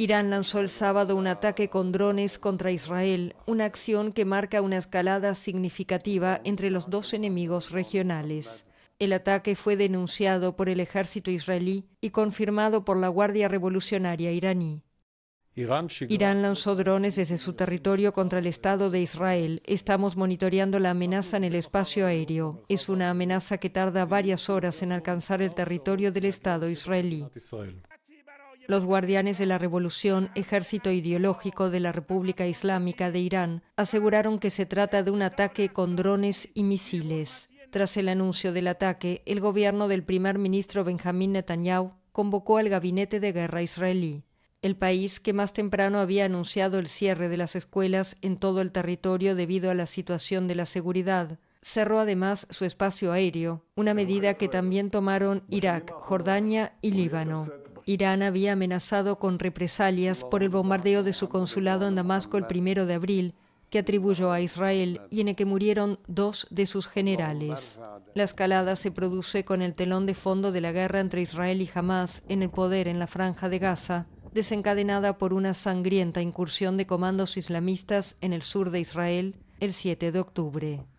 Irán lanzó el sábado un ataque con drones contra Israel, una acción que marca una escalada significativa entre los dos enemigos regionales. El ataque fue denunciado por el ejército israelí y confirmado por la Guardia Revolucionaria iraní. Irán lanzó drones desde su territorio contra el Estado de Israel. Estamos monitoreando la amenaza en el espacio aéreo. Es una amenaza que tarda varias horas en alcanzar el territorio del Estado israelí. Los guardianes de la revolución, ejército ideológico de la República Islámica de Irán, aseguraron que se trata de un ataque con drones y misiles. Tras el anuncio del ataque, el gobierno del primer ministro Benjamín Netanyahu convocó al gabinete de guerra israelí. El país que más temprano había anunciado el cierre de las escuelas en todo el territorio debido a la situación de la seguridad, cerró además su espacio aéreo, una medida que también tomaron Irak, Jordania y Líbano. Irán había amenazado con represalias por el bombardeo de su consulado en Damasco el primero de abril, que atribuyó a Israel y en el que murieron dos de sus generales. La escalada se produce con el telón de fondo de la guerra entre Israel y Hamas en el poder en la franja de Gaza, desencadenada por una sangrienta incursión de comandos islamistas en el sur de Israel el 7 de octubre.